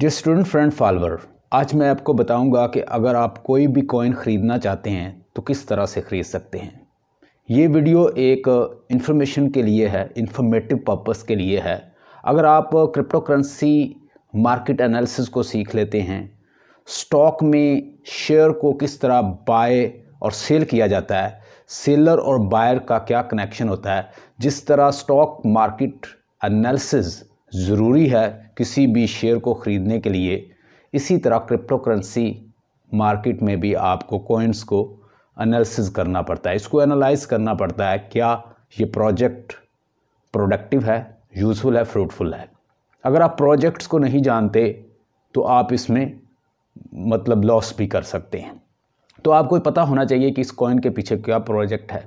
जी student friend follower आज मैं आपको बताऊंगा कि अगर आप कोई भी कॉइन ख़रीदना चाहते हैं तो किस तरह से ख़रीद सकते हैं ये वीडियो एक इन्फॉर्मेशन के लिए है इन्फॉर्मेटिव पर्पस के लिए है अगर आप क्रिप्टो करेंसी मार्केट एनालिसिस को सीख लेते हैं स्टॉक में शेयर को किस तरह बाय और सेल किया जाता है सेलर और बायर का क्या कनेक्शन होता है जिस तरह स्टॉक मार्केट एनालिसिस ज़रूरी है किसी भी शेयर को ख़रीदने के लिए इसी तरह क्रिप्टो करेंसी मार्केट में भी आपको कोइंस को एनालिसिस करना पड़ता है इसको एनालाइज करना पड़ता है क्या ये प्रोजेक्ट प्रोडक्टिव है यूज़फुल है फ्रूटफुल है अगर आप प्रोजेक्ट्स को नहीं जानते तो आप इसमें मतलब लॉस भी कर सकते हैं तो आपको पता होना चाहिए कि इस कॉइन के पीछे क्या प्रोजेक्ट है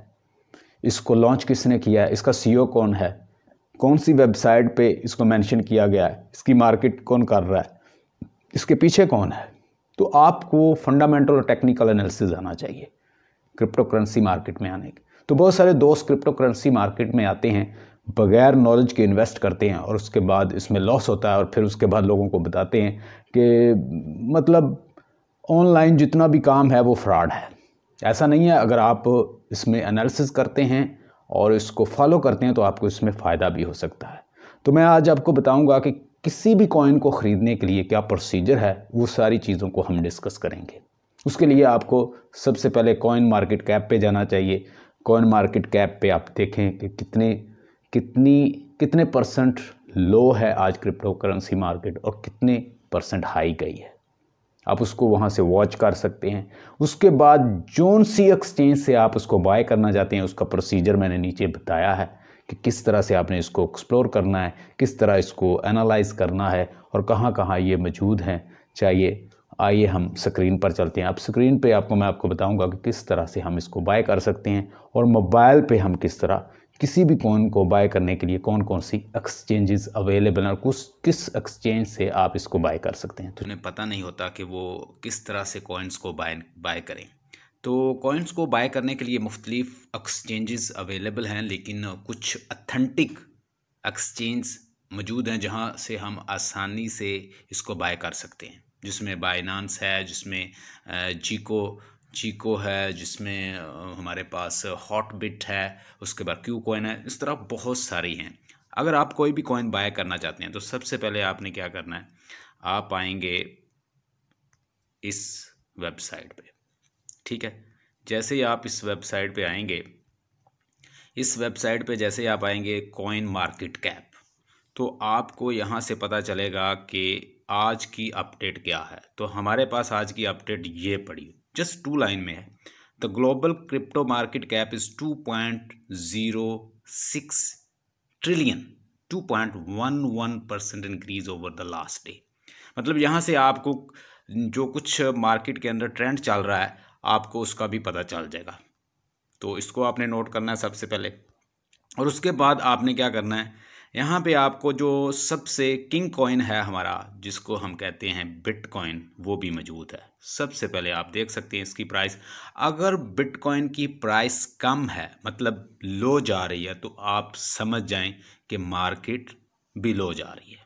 इसको लॉन्च किसने किया है इसका सीईओ e कौन है कौन सी वेबसाइट पे इसको मेंशन किया गया है इसकी मार्केट कौन कर रहा है इसके पीछे कौन है तो आपको फंडामेंटल और टेक्निकल एनालिसिस आना चाहिए क्रिप्टो करेंसी मार्केट में आने के तो बहुत सारे दोस्त क्रिप्टो करेंसी मार्केट में आते हैं बगैर नॉलेज के इन्वेस्ट करते हैं और उसके बाद इसमें लॉस होता है और फिर उसके बाद लोगों को बताते हैं कि मतलब ऑनलाइन जितना भी काम है वो फ्रॉड है ऐसा नहीं है अगर आप इसमें एनालिसिस करते हैं और इसको फॉलो करते हैं तो आपको इसमें फ़ायदा भी हो सकता है तो मैं आज आपको बताऊंगा कि किसी भी कॉइन को ख़रीदने के लिए क्या प्रोसीजर है वो सारी चीज़ों को हम डिस्कस करेंगे उसके लिए आपको सबसे पहले कॉइन मार्केट कैप पे जाना चाहिए कॉइन मार्केट कैप पे आप देखें कि कितने कितनी कितने परसेंट लो है आज क्रिप्टो करेंसी मार्केट और कितने परसेंट हाई गई है आप उसको वहाँ से वॉच कर सकते हैं उसके बाद जोन सी एक्सचेंज से आप उसको बाय करना चाहते हैं उसका प्रोसीजर मैंने नीचे बताया है कि किस तरह से आपने इसको एक्सप्लोर करना है किस तरह इसको एनालाइज करना है और कहाँ कहाँ ये मौजूद हैं चाहिए आइए हम स्क्रीन पर चलते हैं अब स्क्रीन पे आपको मैं आपको बताऊंगा कि किस तरह से हम इसको बाय कर सकते हैं और मोबाइल पे हम किस तरह किसी भी कॉइन को बाय करने के लिए कौन कौन सी एक्सचेंजेस अवेलेबल हैं और कुछ किस एक्सचेंज से आप इसको बाय कर सकते हैं तो उन्हें पता नहीं होता कि वो किस तरह से कॉइन्स को बाय बाय करें तो कॉइन्स को बाय करने के लिए मुख्तलिफ एक्सचेंजेस अवेलेबल हैं लेकिन कुछ अथेंटिक एक्सचेंज मौजूद हैं जहाँ से हम आसानी से इसको बाय कर सकते हैं जिसमें बाइनानस है जिसमें जीको चीको है जिसमें हमारे पास हॉट बिट है उसके बाद क्यू कॉइन है इस तरह बहुत सारी हैं अगर आप कोई भी कॉइन बाय करना चाहते हैं तो सबसे पहले आपने क्या करना है आप आएंगे इस वेबसाइट पे ठीक है जैसे ही आप इस वेबसाइट पे आएंगे इस वेबसाइट पे जैसे ही आप आएंगे कॉइन मार्केट कैप तो आपको यहाँ से पता चलेगा कि आज की अपडेट क्या है तो हमारे पास आज की अपडेट ये पड़ी जस्ट टू लाइन में है the global crypto market cap is two point zero six trillion two point one one percent increase over the last day मतलब यहाँ से आपको जो कुछ मार्केट के अंदर ट्रेंड चल रहा है आपको उसका भी पता चल जाएगा तो इसको आपने नोट करना है सबसे पहले और उसके बाद आपने क्या करना है यहाँ पे आपको जो सबसे किंग कॉइन है हमारा जिसको हम कहते हैं बिटकॉइन वो भी मौजूद है सबसे पहले आप देख सकते हैं इसकी प्राइस अगर बिटकॉइन की प्राइस कम है मतलब लो जा रही है तो आप समझ जाएं कि मार्केट भी लो जा रही है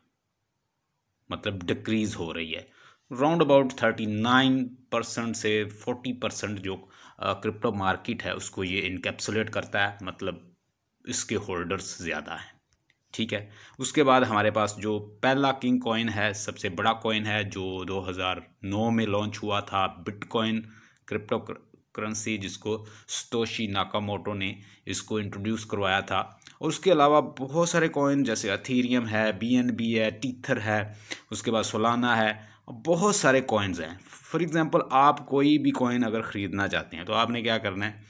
मतलब डिक्रीज़ हो रही है round about thirty nine percent से फोर्टी परसेंट जो क्रिप्टो मार्केट है उसको ये इनकेप्सुलेट करता है मतलब इसके होल्डर्स ज़्यादा हैं ठीक है उसके बाद हमारे पास जो पहला किंग कॉइन है सबसे बड़ा कॉइन है जो 2009 में लॉन्च हुआ था बिटकॉइन क्रिप्टो करेंसी जिसको स्तोशी नाकामोटो ने इसको इंट्रोड्यूस करवाया था और उसके अलावा बहुत सारे कॉइन जैसे अथीरियम है बीएनबी है टीथर है उसके बाद सोलाना है बहुत सारे कॉइन्स हैं फॉर एग्ज़ाम्पल आप कोई भी कॉइन अगर ख़रीदना चाहते हैं तो आपने क्या करना है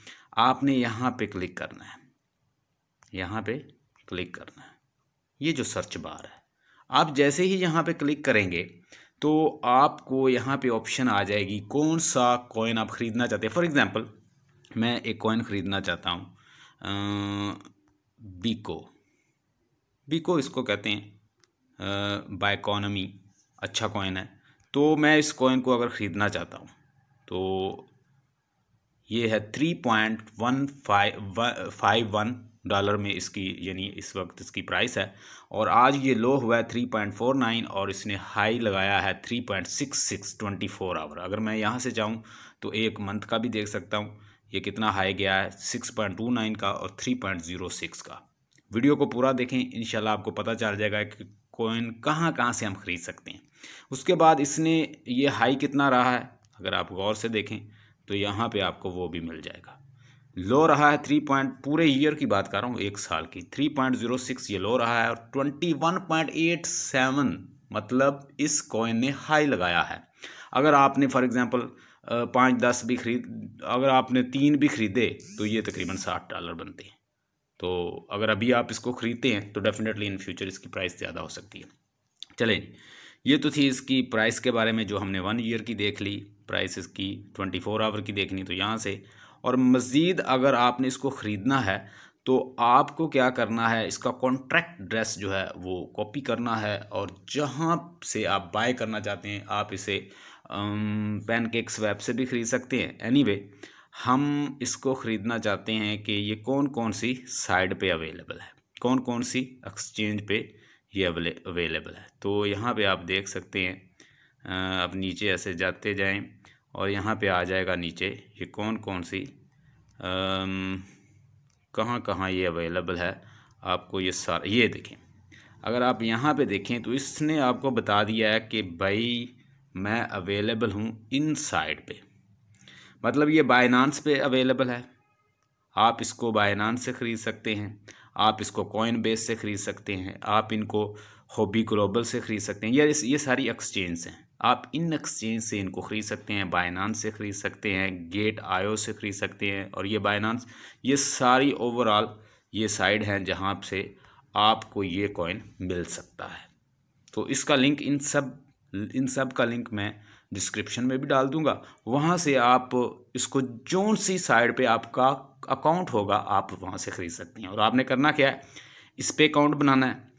आपने यहाँ पर क्लिक करना है यहाँ पर क्लिक करना है ये जो सर्च बार है आप जैसे ही यहाँ पे क्लिक करेंगे तो आपको यहाँ पे ऑप्शन आ जाएगी कौन सा कॉइन आप ख़रीदना चाहते हैं फॉर एग्ज़ाम्पल मैं एक कॉइन ख़रीदना चाहता हूँ बीको अं, बीको इसको कहते हैं बाइकॉनमी अच्छा कॉइन है तो मैं इस कॉइन को अगर ख़रीदना चाहता हूँ तो ये है three point one five five one dollar में इसकी यानी इस वक्त इसकी प्राइस है और आज ये लो हुआ है थ्री पॉइंट फोर नाइन और इसने हाई लगाया है three point six six twenty four hour अगर मैं यहाँ से जाऊँ तो एक मंथ का भी देख सकता हूँ ये कितना हाई गया है सिक्स पॉइंट टू नाइन का और थ्री पॉइंट ज़ीरो सिक्स का वीडियो को पूरा देखें इन आपको पता चल जाएगा कि कोइन कहाँ कहाँ से हम ख़रीद सकते हैं उसके बाद इसने ये हाई कितना रहा है अगर आप गौर से देखें तो यहाँ पे आपको वो भी मिल जाएगा लो रहा है थ्री पॉइंट पूरे ईयर की बात कर रहा हूँ एक साल की थ्री पॉइंट जीरो सिक्स ये लो रहा है और twenty one point eight seven मतलब इस कॉइन ने हाई लगाया है अगर आपने फॉर एग्जांपल पाँच दस भी खरीद अगर आपने तीन भी खरीदे तो ये तकरीबन साठ डॉलर बनते हैं तो अगर अभी आप इसको ख़रीदते हैं तो डेफिनेटली इन फ्यूचर इसकी प्राइस ज़्यादा हो सकती है चले ये तो थी इसकी प्राइस के बारे में जो हमने वन ईयर की देख ली प्राइस इसकी ट्वेंटी फोर आवर की देखनी तो यहाँ से और मज़ीद अगर आपने इसको ख़रीदना है तो आपको क्या करना है इसका कॉन्ट्रैक्ट ड्रेस जो है वो कॉपी करना है और जहाँ से आप बाय करना चाहते हैं आप इसे पैनकेक्स वेब से भी ख़रीद सकते हैं एनीवे anyway, हम इसको ख़रीदना चाहते हैं कि ये कौन कौन सी साइड पे अवेलेबल है कौन कौन सी एक्सचेंज पे ये अवेलेबल है तो यहाँ पे आप देख सकते हैं अब नीचे ऐसे जाते जाएं और यहाँ पे आ जाएगा नीचे ये कौन कौन सी कहाँ कहाँ ये अवेलेबल है आपको ये सारा ये देखें अगर आप यहाँ पे देखें तो इसने आपको बता दिया है कि भाई मैं अवेलेबल हूँ इन साइड पर मतलब ये बाइनानस पे अवेलेबल है आप इसको बाइनानस से ख़रीद सकते हैं आप इसको कॉइन बेस से ख़रीद सकते हैं आप इनको हॉबी ग्लोबल से ख़रीद सकते हैं ये ये सारी एक्सचेंज हैं आप इन एक्सचेंज से इनको ख़रीद सकते हैं बाइनान्स से ख़रीद सकते हैं गेट आयो से ख़रीद सकते हैं और ये बाइनान्स ये सारी ओवरऑल ये साइड हैं जहाँ से आपको ये कॉइन मिल सकता है तो इसका लिंक इन सब इन सब का लिंक मैं डिस्क्रिप्शन में भी डाल दूंगा वहाँ से आप इसको जो सी साइड पे आपका अकाउंट होगा आप वहाँ से ख़रीद सकते हैं और आपने करना क्या है इस पर अकाउंट बनाना है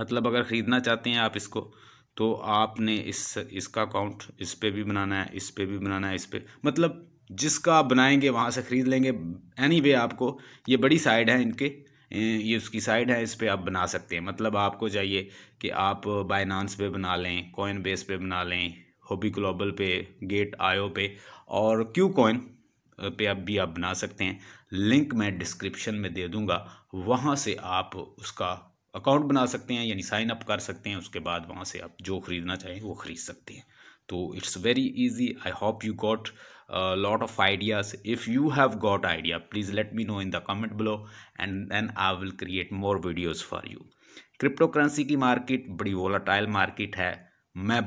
मतलब अगर ख़रीदना चाहते हैं आप इसको तो आपने इस इसका अकाउंट इस पर भी बनाना है इस पर भी बनाना है इस पर मतलब जिसका आप बनाएंगे वहाँ से ख़रीद लेंगे एनी वे आपको ये बड़ी साइड है इनके ये उसकी साइड है इस पर आप बना सकते हैं मतलब आपको चाहिए कि आप बाइनानस पे बना लें कॉइन बेस पे बना लें होबी ग्लोबल पे गेट आयो पे और क्यू कॉइन पे आप भी आप बना सकते हैं लिंक मैं डिस्क्रिप्शन में दे दूंगा वहाँ से आप उसका अकाउंट बना सकते हैं यानी साइन अप कर सकते हैं उसके बाद वहाँ से आप जो ख़रीदना चाहें वो ख़रीद सकते हैं तो it's very easy I hope you got lot of ideas if you have got idea please let me know in the comment below and then I will create more videos for you cryptocurrency की market बड़ी volatile market है मैं